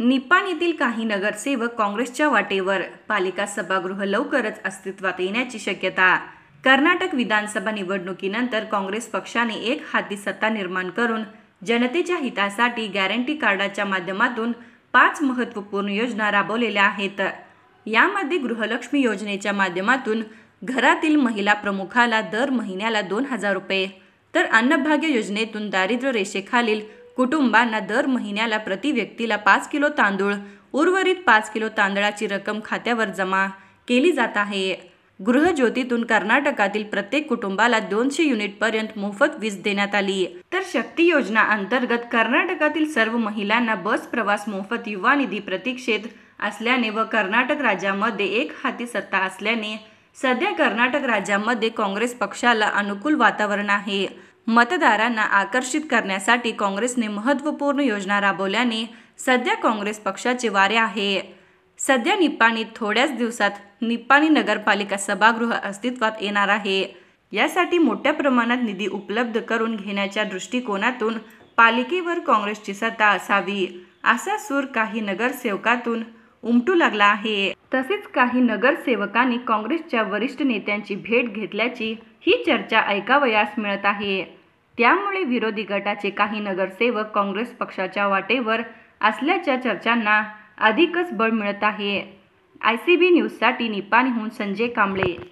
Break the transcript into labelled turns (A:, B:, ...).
A: निपाण येथील काही नगरसेवक काँग्रेसच्या वाटेवर पालिका सभागृह लवकरच अस्तित्वात येण्याची शक्यता कर्नाटक विधानसभा निवडणुकीनंतर काँग्रेस पक्षाने एक हाती सत्ता निर्माण करून जनतेच्या हितासाठी गॅरंटी कार्डाच्या माध्यमातून पाच महत्त्वपूर्ण योजना राबवलेल्या आहेत यामध्ये गृहलक्ष्मी योजनेच्या माध्यमातून घरातील महिला प्रमुखाला दर महिन्याला दोन हजार रुपये तर अन्नभाग्य योजनेतून दारिद्र्य रेषेखालील कुटुंबांना दर महिन्याला प्रति व्यक्तीला पाच किलो तांदूळ उर्वरित पाच किलो तांदळाची रक्कम खात्यावर जमा केली जात आहे गृहज्योतीतून कर्नाटकातील प्रत्येक कुटुंबाला दोनशे पर्यंत मोफत वीज देण्यात आली तर शक्ती योजना अंतर्गत कर्नाटकातील सर्व महिलांना बस प्रवास मोफत युवा निधी प्रतीक्षेत असल्याने व कर्नाटक राज्यामध्ये एक हाती सत्ता असल्याने सध्या कर्नाटक राज्यामध्ये काँग्रेस पक्षाला अनुकूल वातावरण आहे मतदारांना आकर्षित करण्यासाठी काँग्रेसने महत्त्वपूर्ण योजना राबवल्याने सध्या काँग्रेस पक्षाचे वारे आहे सध्या निप्पाणीत थोड्याच दिवसात निप्पाणी नगरपालिका सभागृह अस्तित्वात येणार आहे यासाठी मोठ्या प्रमाणात निधी उपलब्ध करून घेण्याच्या दृष्टिकोनातून पालिकेवर काँग्रेसची सत्ता असावी असा सूर काही नगरसेवकातून उमटू लागला आहे तसेच काही नगरसेवकांनी काँग्रेसच्या वरिष्ठ नेत्यांची भेट घेतल्याची ही चर्चा ऐकावयास मिळत आहे त्यामुळे विरोधी गटाचे काही नगरसेवक काँग्रेस पक्षाच्या वाटेवर असल्याच्या चर्चांना अधिकच बळ मिळत आहे आय सी बी न्यूजसाठी निपाणीहून संजय कांबळे